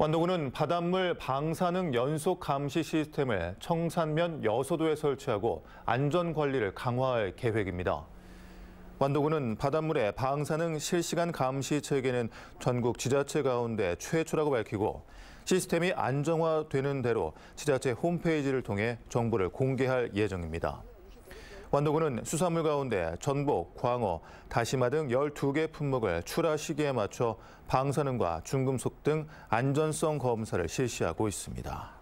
완도군은 바닷물 방사능 연속 감시 시스템을 청산면 여소도에 설치하고 안전 관리를 강화할 계획입니다. 완도군은 바닷물의 방사능 실시간 감시 체계는 전국 지자체 가운데 최초라고 밝히고 시스템이 안정화되는 대로 지자체 홈페이지를 통해 정보를 공개할 예정입니다. 완도군은 수산물 가운데 전복, 광어, 다시마 등 12개 품목을 출하 시기에 맞춰 방사능과 중금속 등 안전성 검사를 실시하고 있습니다.